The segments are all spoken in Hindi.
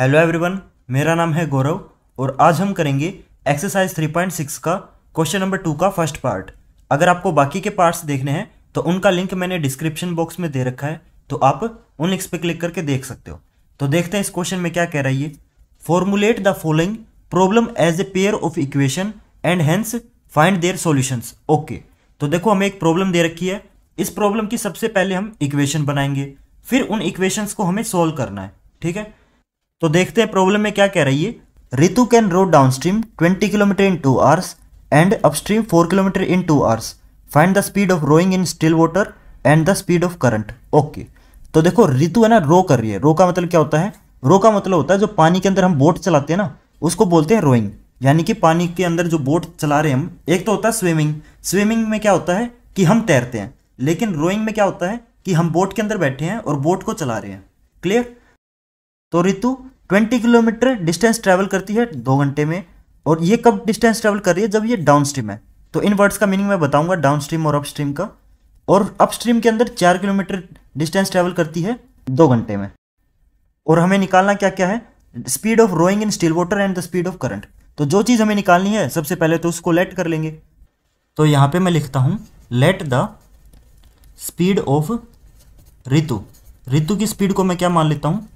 हेलो एवरीवन मेरा नाम है गौरव और आज हम करेंगे एक्सरसाइज 3.6 का क्वेश्चन नंबर टू का फर्स्ट पार्ट अगर आपको बाकी के पार्ट्स देखने हैं तो उनका लिंक मैंने डिस्क्रिप्शन बॉक्स में दे रखा है तो आप उन लिंक्स पर क्लिक करके देख सकते हो तो देखते हैं इस क्वेश्चन में क्या कह रहा है ये formulate the following problem as a pair of equation and hence find their solutions okay तो देखो हमें एक प्रॉब्लम दे रखी है इस प्रॉब्लम की सबसे पहले हम इक्वेशन बनाएंगे फिर उन इक्वेशंस को हमें सोल्व करना है ठीक है तो देखते हैं प्रॉब्लम में क्या कह रही है Ritu can row downstream twenty kilometer in two hours and upstream four kilometer in two hours find the speed of rowing in still water and the speed of current okay तो देखो रितु है ना रो कर रही है रो का मतलब क्या होता है रो का मतलब होता है जो पानी के अंदर हम बोट चलाते हैं ना उसको बोलते हैं रोइंग यानी कि पानी के अंदर जो बोट चला रहे हैं हम एक तो होता है स्विमिंग स्विमिंग में क्या होता है कि हम तैरते हैं लेकिन रोइंग में क्या होता है कि हम बोट के अंदर बैठे हैं और बोट को चला रहे हैं क्लियर तो Ritu twenty kilometer distance travel करती है दो घंटे में और ये कब डिस्टेंस ट्रैवल कर रही है जब ये डाउन स्ट्रीम है तो इन वर्ड्स का मीनिंग मैं बताऊंगा डाउन स्ट्रीम और अपस्ट्रीम का और अपस्ट्रीम के अंदर चार किलोमीटर डिस्टेंस ट्रैवल करती है दो घंटे में और हमें निकालना क्या क्या है speed of rowing in still water and the speed of current तो जो चीज़ हमें निकालनी है सबसे पहले तो उसको लेट कर लेंगे तो यहाँ पर मैं लिखता हूँ let the speed of Ritu Ritu की स्पीड को मैं क्या मान लेता हूँ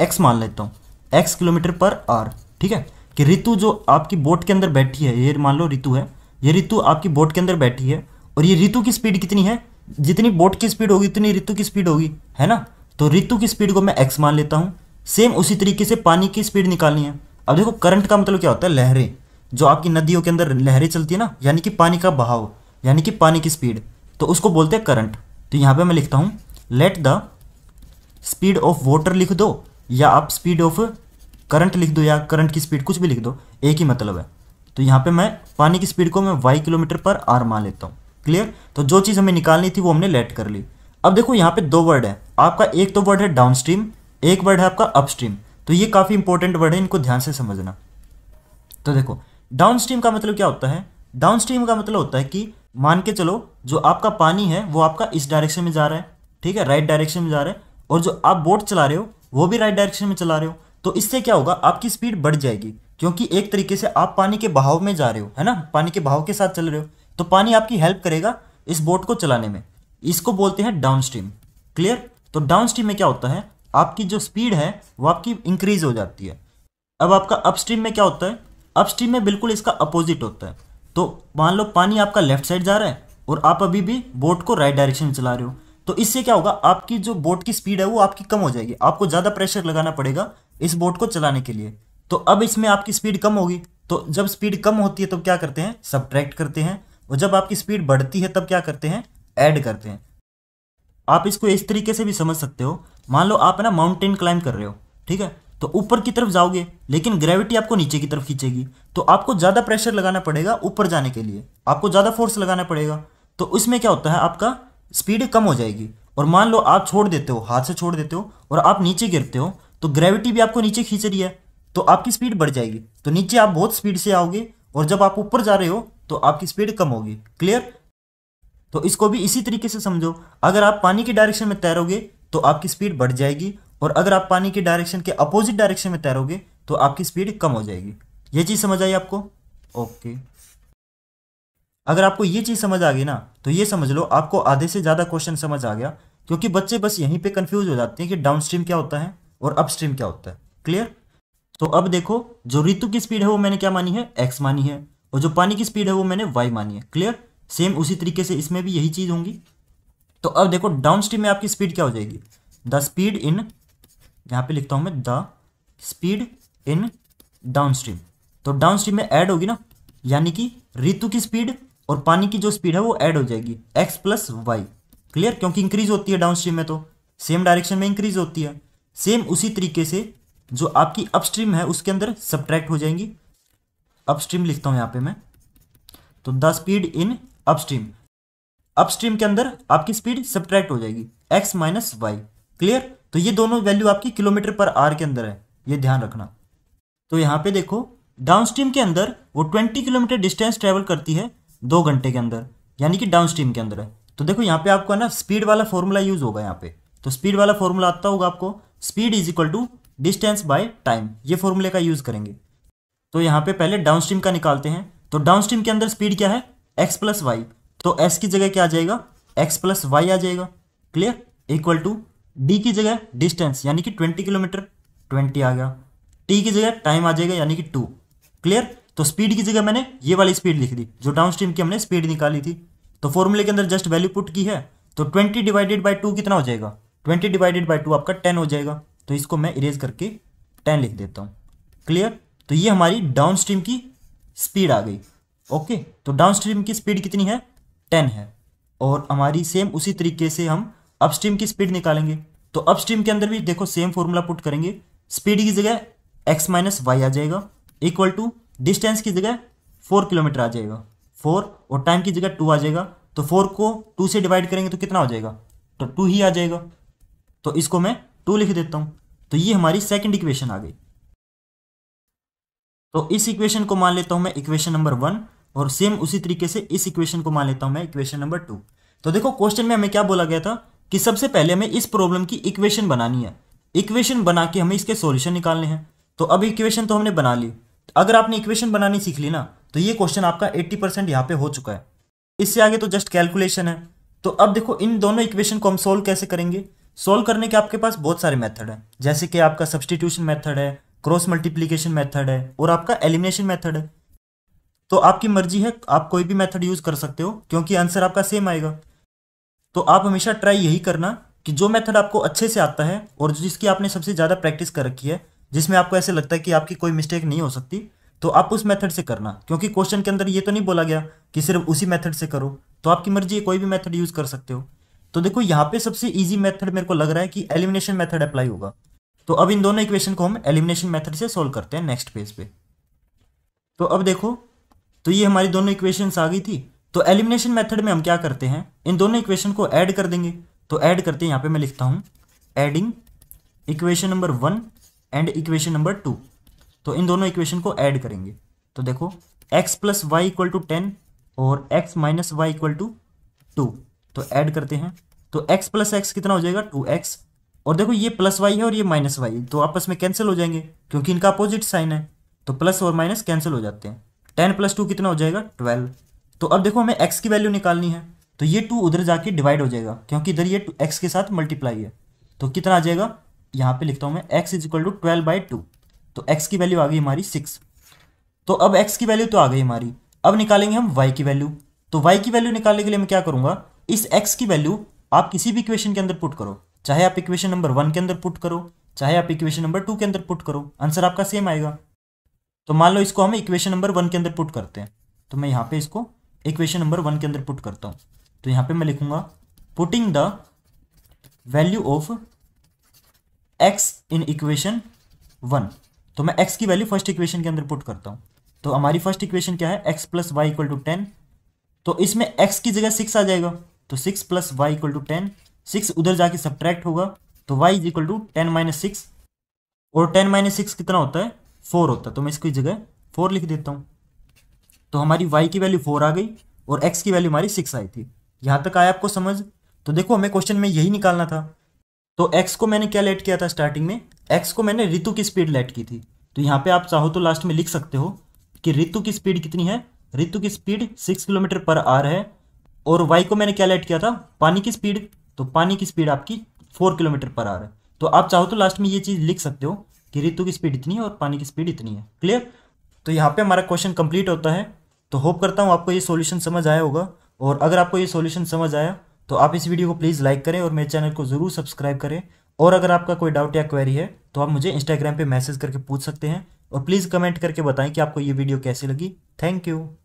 एक्स मान लेता हूँ एक्स किलोमीटर पर आर ठीक है कि ऋतु जो आपकी बोट के अंदर बैठी है ये मान लो ऋतु है ये ऋतु आपकी बोट के अंदर बैठी है और ये ऋतु की स्पीड कितनी है जितनी बोट की स्पीड होगी उतनी ऋतु की स्पीड होगी है ना तो ऋतु की स्पीड को मैं एक्स मान लेता हूँ सेम उसी तरीके से पानी की स्पीड निकालनी है अब देखो करंट का मतलब क्या होता है लहरें जो आपकी नदियों के अंदर लहरें चलती है ना यानी कि पानी का बहाव यानी कि पानी की स्पीड तो उसको बोलते हैं करंट तो यहाँ पे मैं लिखता हूँ let the speed of water लिख दो या आप स्पीड ऑफ करंट लिख दो या करंट की स्पीड कुछ भी लिख दो एक ही मतलब है तो यहाँ पे मैं पानी की स्पीड को मैं वाई किलोमीटर पर आर मान लेता हूँ क्लियर तो जो चीज़ हमें निकालनी थी वो हमने लेट कर ली अब देखो यहाँ पे दो वर्ड है आपका एक तो वर्ड है डाउन स्ट्रीम एक वर्ड है आपका अपस्ट्रीम तो ये काफ़ी इंपॉर्टेंट वर्ड है इनको ध्यान से समझना तो देखो डाउन स्ट्रीम का मतलब क्या होता है डाउन स्ट्रीम का मतलब होता है कि मान के चलो जो आपका पानी है वो आपका इस डायरेक्शन में जा रहा है ठीक है राइट डायरेक्शन में जा रहा है और जो आप बोट चला रहे हो वो भी राइट डायरेक्शन में चला रहे हो तो इससे क्या होगा आपकी स्पीड बढ़ जाएगी क्योंकि एक तरीके से आप पानी के बहाव में जा रहे हो है ना पानी के बहाव के साथ चल रहे हो तो पानी आपकी हेल्प करेगा इस बोट को चलाने में इसको बोलते हैं डाउन स्ट्रीम क्लियर तो डाउन स्ट्रीम में क्या होता है आपकी जो स्पीड है वो आपकी इंक्रीज हो जाती है अब आपका अपस्ट्रीम में क्या होता है अपस्ट्रीम में बिल्कुल इसका अपोजिट होता है तो मान लो पानी आपका लेफ्ट साइड जा रहा है और आप अभी भी बोट को राइट डायरेक्शन में चला रहे हो तो इससे क्या होगा आपकी जो बोट की स्पीड है वो आपकी कम हो जाएगी आपको ज़्यादा प्रेशर लगाना पड़ेगा इस बोट को चलाने के लिए तो अब इसमें आपकी स्पीड कम होगी तो जब स्पीड कम होती है तब क्या करते हैं सब्ट्रैक्ट करते हैं और जब आपकी स्पीड बढ़ती है तब क्या करते हैं ऐड करते हैं आप इसको इस तरीके से भी समझ सकते हो मान लो आप ना माउंटेन क्लाइंब कर रहे हो ठीक है तो ऊपर की तरफ जाओगे लेकिन ग्रेविटी आपको नीचे की तरफ खींचेगी तो आपको ज़्यादा प्रेशर लगाना पड़ेगा ऊपर जाने के लिए आपको ज़्यादा फोर्स लगाना पड़ेगा तो उसमें क्या होता है आपका स्पीड कम हो जाएगी और मान लो आप छोड़ देते हो हाथ से छोड़ देते हो और आप नीचे गिरते हो तो ग्रेविटी भी आपको नीचे खींच रही है तो आपकी स्पीड बढ़ जाएगी तो नीचे आप बहुत स्पीड से आओगे और जब आप ऊपर जा रहे हो तो आपकी स्पीड कम होगी क्लियर तो इसको भी इसी तरीके से समझो अगर आप पानी के डायरेक्शन में तैरोगे तो आपकी स्पीड बढ़ जाएगी और अगर आप पानी के डायरेक्शन के अपोजिट डायरेक्शन में तैरोगे तो आपकी स्पीड कम हो जाएगी ये चीज़ समझ आई आपको ओके अगर आपको ये चीज़ समझ आ गई ना तो ये समझ लो आपको आधे से ज़्यादा क्वेश्चन समझ आ गया क्योंकि बच्चे बस यहीं पे कंफ्यूज हो जाते हैं कि डाउनस्ट्रीम क्या होता है और अपस्ट्रीम क्या होता है क्लियर तो अब देखो जो ऋतु की स्पीड है वो मैंने क्या मानी है एक्स मानी है और जो पानी की स्पीड है वो मैंने वाई मानी है क्लियर सेम उसी तरीके से इसमें भी यही चीज़ होंगी तो अब देखो डाउन स्ट्रीम में आपकी स्पीड क्या हो जाएगी द स्पीड इन यहां पे लिखता हूं मैं the speed in downstream तो डाउन स्ट्रीम में ऐड होगी ना यानी कि ऋतु की स्पीड और पानी की जो स्पीड है वो ऐड हो जाएगी एक्स प्लस वाई क्लियर क्योंकि इंक्रीज होती है डाउन स्ट्रीम में तो सेम डायरेक्शन में इंक्रीज होती है सेम उसी तरीके से जो आपकी अपस्ट्रीम है उसके अंदर सब्ट्रैक्ट हो जाएंगी अपस्ट्रीम लिखता हूं यहां पे मैं तो the speed in upstream upstream के अंदर आपकी स्पीड सब्ट्रैक्ट हो जाएगी एक्स माइनस वाई क्लियर तो ये दोनों वैल्यू आपकी किलोमीटर पर आर के अंदर है ये ध्यान रखना तो यहां पे देखो डाउनस्ट्रीम के अंदर वो ट्वेंटी किलोमीटर डिस्टेंस ट्रेवल करती है दो घंटे के अंदर यानी कि डाउनस्ट्रीम के अंदर है तो देखो यहां पे आपको है ना स्पीड वाला फॉर्मूला यूज होगा यहां पे तो स्पीड वाला फॉर्मूला आता होगा आपको speed is equal to distance by time ये फॉर्मूले का यूज करेंगे तो यहाँ पे पहले डाउन स्ट्रीम का निकालते हैं तो डाउन स्ट्रीम के अंदर स्पीड क्या है एक्स प्लस वाई तो एस की जगह क्या आ जाएगा एक्स प्लस वाई आ जाएगा क्लियर इक्वल टू डी की जगह डिस्टेंस यानी कि ट्वेंटी किलोमीटर ट्वेंटी आ गया टी की जगह टाइम आ जाएगा यानी कि टू क्लियर तो स्पीड की जगह मैंने ये वाली स्पीड लिख दी जो डाउन स्ट्रीम की हमने स्पीड निकाली थी तो फॉर्मूले के अंदर जस्ट वैल्यू पुट की है तो ट्वेंटी डिवाइडेड बाई टू कितना हो जाएगा ट्वेंटी डिवाइडेड बाई टू आपका टेन हो जाएगा तो इसको मैं इरेज करके टेन लिख देता हूँ क्लियर तो ये हमारी डाउन स्ट्रीम की स्पीड आ गई ओके तो डाउन स्ट्रीम की स्पीड कितनी है टेन है और हमारी सेम उसी तरीके से हम अपस्ट्रीम की स्पीड निकालेंगे तो अपस्ट्रीम के अंदर भी देखो सेम फॉर्मूला पुट करेंगे स्पीड की जगह एक्स माइनस वाई आ जाएगा इक्वल टू डिस्टेंस की जगह फोर किलोमीटर आ जाएगा फोर और टाइम की जगह टू आ जाएगा तो फोर को टू से डिवाइड करेंगे तो कितना हो जाएगा तो टू ही आ जाएगा तो इसको मैं टू लिख देता हूं तो ये हमारी सेकेंड इक्वेशन आ गई तो इस इक्वेशन को मान लेता हूं मैं इक्वेशन नंबर वन और सेम उसी तरीके से इस इक्वेशन को मान लेता हूं मैं इक्वेशन नंबर टू तो देखो क्वेश्चन में हमें क्या बोला गया था कि सबसे पहले हमें इस प्रॉब्लम की इक्वेशन बनानी है इक्वेशन बना के हमें इसके सोल्यूशन निकालने हैं तो अब इक्वेशन तो हमने बना ली अगर आपने इक्वेशन बनानी सीख ली ना तो ये क्वेश्चन आपका 80 परसेंट यहाँ पे हो चुका है इससे आगे तो जस्ट कैलकुलेशन है तो अब देखो इन दोनों इक्वेशन को हम सोल्व कैसे करेंगे सोल्व करने के आपके पास बहुत सारे मेथड हैं जैसे कि आपका सब्सटीट्यूशन मेथड है क्रॉस मल्टीप्लीकेशन मेथड है और आपका एलिमिनेशन मेथड है तो आपकी मर्जी है आप कोई भी मेथड यूज़ कर सकते हो क्योंकि आंसर आपका सेम आएगा तो आप हमेशा ट्राई यही करना कि जो मेथड आपको अच्छे से आता है और जिसकी आपने सबसे ज़्यादा प्रैक्टिस कर रखी है जिसमें आपको ऐसे लगता है कि आपकी कोई मिस्टेक नहीं हो सकती तो आप उस मेथड से करना क्योंकि क्वेश्चन के अंदर ये तो नहीं बोला गया कि सिर्फ उसी मेथड से करो तो आपकी मर्जी है कोई भी मेथड यूज़ कर सकते हो तो देखो यहाँ पे सबसे इजी मेथड मेरे को लग रहा है कि एलिमिनेशन मेथड अप्लाई होगा तो अब इन दोनों इक्वेशन को हम एलिमिनेशन मेथड से सोल्व करते हैं नेक्स्ट पेज पे तो अब देखो तो ये हमारी दोनों इक्वेशन आ गई थी तो एलिमिनेशन मेथड में हम क्या करते हैं इन दोनों इक्वेशन को ऐड कर देंगे तो ऐड करते हैं यहाँ पे मैं लिखता हूँ adding equation number one and equation number two तो इन दोनों इक्वेशन को ऐड करेंगे तो देखो x plus y equal to ten और x minus y equal to two तो ऐड करते हैं तो x प्लस एक्स कितना हो जाएगा टू एक्स और देखो ये प्लस वाई है और ये माइनस वाई तो आपस में कैंसिल हो जाएंगे क्योंकि इनका अपोजिट साइन है तो प्लस और माइनस कैंसिल हो जाते हैं टेन प्लस टू कितना हो जाएगा ट्वेल्व तो अब देखो हमें एक्स की वैल्यू निकालनी है तो ये टू उधर जाके डिवाइड हो जाएगा क्योंकि इधर ये एक्स के साथ मल्टीप्लाई है तो कितना आ जाएगा यहाँ पे लिखता हूँ मैं x is equal to twelve by two तो एक्स की वैल्यू आ गई हमारी सिक्स तो अब एक्स की वैल्यू तो आ गई हमारी अब निकालेंगे हम वाई की वैल्यू तो वाई की वैल्यू निकालने के लिए मैं क्या करूँगा इस एक्स की वैल्यू आप किसी भी इक्वेशन के अंदर पुट करो चाहे आप इक्वेशन नंबर वन के अंदर पुट करो चाहे आप इक्वेशन नंबर टू के अंदर पुट करो आंसर आपका सेम आएगा तो मान लो इसको हम इक्वेशन नंबर वन के अंदर पुट करते हैं तो मैं यहाँ पे इसको इक्वेशन नंबर वन के अंदर पुट करता हूँ तो यहाँ पे मैं लिखूंगा putting the value of x in equation one तो मैं एक्स की वैल्यू फर्स्ट इक्वेशन के अंदर पुट करता हूँ तो हमारी फर्स्ट इक्वेशन क्या है x plus y equal to ten तो इसमें एक्स की जगह सिक्स आ जाएगा तो six plus y equal to ten six उधर जाके सब्ट्रैक्ट होगा तो y is equal to ten minus six और टेन माइनस सिक्स कितना होता है फोर होता है तो मैं इसकी जगह फोर लिख देता हूँ तो हमारी वाई की वैल्यू फोर आ गई और एक्स की वैल्यू हमारी सिक्स आई थी यहाँ तक आया आपको समझ तो देखो हमें क्वेश्चन में यही निकालना था तो एक्स को मैंने क्या लेट किया था स्टार्टिंग में एक्स को मैंने ऋतु की स्पीड लेट की थी तो यहाँ पे आप चाहो तो लास्ट में लिख सकते हो कि ऋतु की स्पीड कितनी है ऋतु की speed six kilometer per hour है और वाई को मैंने क्या लाइट किया था पानी की स्पीड तो पानी की स्पीड आपकी फोर किलोमीटर पर रहा है तो आप चाहो तो लास्ट में ये चीज़ लिख सकते हो कि ऋतु की स्पीड इतनी है और पानी की स्पीड इतनी है क्लियर तो यहाँ पे हमारा क्वेश्चन कंप्लीट होता है तो होप करता हूँ आपको ये सॉल्यूशन समझ आया होगा और अगर आपको ये सॉल्यूशन समझ आया तो आप इस वीडियो को प्लीज़ लाइक करें और मेरे चैनल को ज़रूर सब्सक्राइब करें और अगर आपका कोई डाउट या क्वेरी है तो आप मुझे इंस्टाग्राम पर मैसेज करके पूछ सकते हैं और प्लीज़ कमेंट करके बताएं कि आपको ये वीडियो कैसी लगी थैंक यू